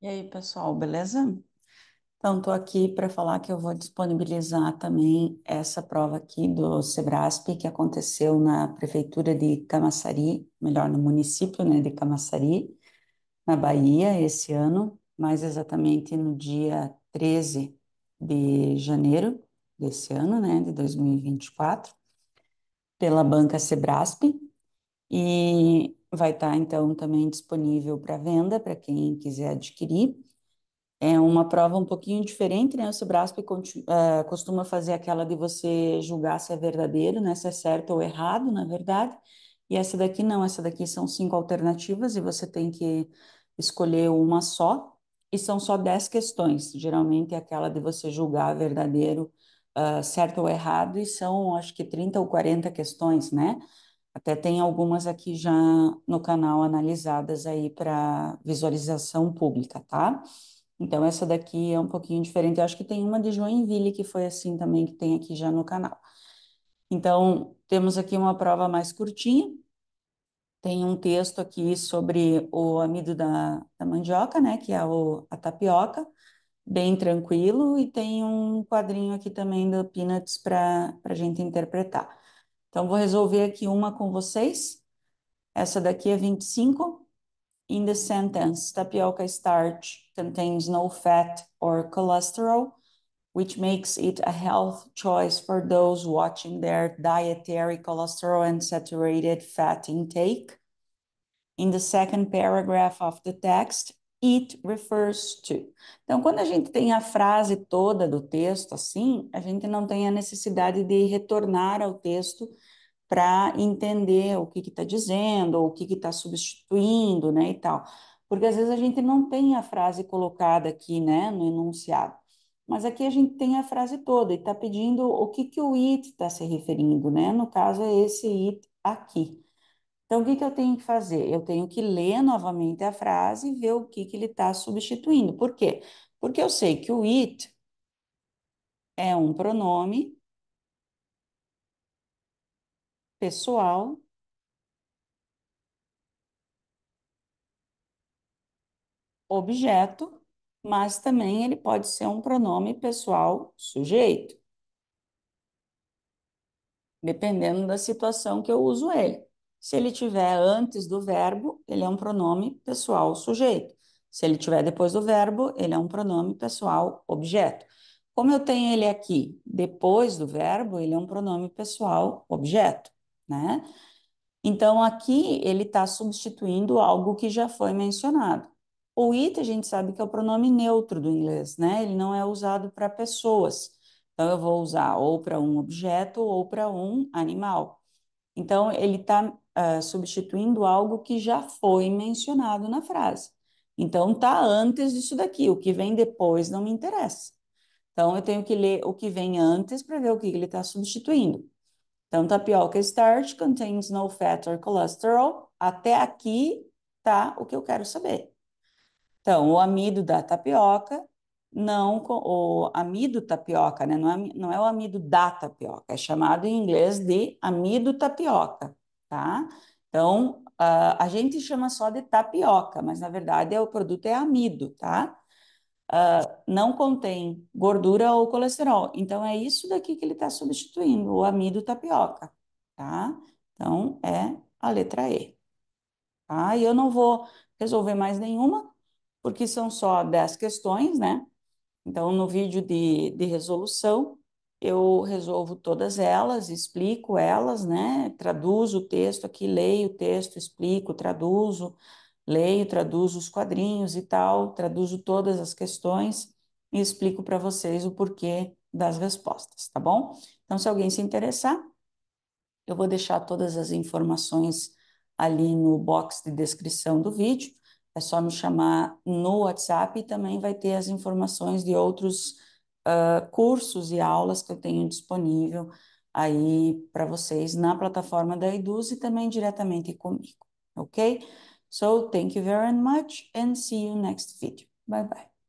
E aí, pessoal, beleza? Então, estou aqui para falar que eu vou disponibilizar também essa prova aqui do Sebrasp, que aconteceu na prefeitura de Camaçari, melhor, no município né, de Camaçari, na Bahia, esse ano, mais exatamente no dia 13 de janeiro desse ano, né, de 2024, pela banca Sebrasp. E Vai estar, tá, então, também disponível para venda, para quem quiser adquirir. É uma prova um pouquinho diferente, né? O Sebrasp uh, costuma fazer aquela de você julgar se é verdadeiro, né? Se é certo ou errado, na verdade. E essa daqui não, essa daqui são cinco alternativas e você tem que escolher uma só. E são só dez questões. Geralmente é aquela de você julgar verdadeiro, uh, certo ou errado, e são acho que 30 ou 40 questões, né? Até tem algumas aqui já no canal analisadas aí para visualização pública, tá? Então essa daqui é um pouquinho diferente. Eu acho que tem uma de Joinville que foi assim também que tem aqui já no canal. Então temos aqui uma prova mais curtinha. Tem um texto aqui sobre o amido da, da mandioca, né, que é o, a tapioca, bem tranquilo, e tem um quadrinho aqui também do Peanuts para a gente interpretar. Então, vou resolver aqui uma com vocês. Essa daqui é 25. In the sentence, tapioca starch contains no fat or cholesterol, which makes it a health choice for those watching their dietary cholesterol and saturated fat intake. In the second paragraph of the text, it refers to. Então, quando a gente tem a frase toda do texto assim, a gente não tem a necessidade de retornar ao texto para entender o que está dizendo, ou o que está substituindo, né, e tal. Porque às vezes a gente não tem a frase colocada aqui, né, no enunciado. Mas aqui a gente tem a frase toda e está pedindo o que, que o it está se referindo, né? No caso é esse it aqui. Então, o que, que eu tenho que fazer? Eu tenho que ler novamente a frase e ver o que, que ele está substituindo. Por quê? Porque eu sei que o it é um pronome pessoal objeto, mas também ele pode ser um pronome pessoal sujeito, dependendo da situação que eu uso ele. Se ele tiver antes do verbo, ele é um pronome pessoal sujeito. Se ele tiver depois do verbo, ele é um pronome pessoal objeto. Como eu tenho ele aqui depois do verbo, ele é um pronome pessoal objeto, né? Então, aqui ele está substituindo algo que já foi mencionado. O it a gente sabe que é o pronome neutro do inglês, né? Ele não é usado para pessoas. Então, eu vou usar ou para um objeto ou para um animal. Então, ele está uh, ah, substituindo algo que já foi mencionado na frase. Então, está antes disso daqui. O que vem depois não me interessa. Então, eu tenho que ler o que vem antes para ver o que ele está substituindo. Então, tapioca starch contains no fat or cholesterol. Até aqui tá o que eu quero saber. Então, o amido da tapioca não o amido tapioca, né? não, é, não é o amido da tapioca, é chamado em inglês de amido tapioca, tá? Então, uh, a gente chama só de tapioca, mas na verdade é, o produto é amido, tá? Uh, não contém gordura ou colesterol. Então, é isso daqui que ele está substituindo, o amido tapioca, tá? Então, é a letra E. Tá? E eu não vou resolver mais nenhuma, porque são só 10 questões, né? Então, no vídeo de, de resolução, eu resolvo todas elas, explico elas, né? Traduzo o texto aqui, leio o texto, explico, traduzo, leio, traduzo os quadrinhos e tal, traduzo todas as questões e explico para vocês o porquê das respostas, tá bom? Então, se alguém se interessar, eu vou deixar todas as informações ali no box de descrição do vídeo. É só me chamar no WhatsApp e também vai ter as informações de outros uh, cursos e aulas que eu tenho disponível aí para vocês na plataforma da Eduz e também diretamente comigo, ok? So, thank you very much and see you next video. Bye bye.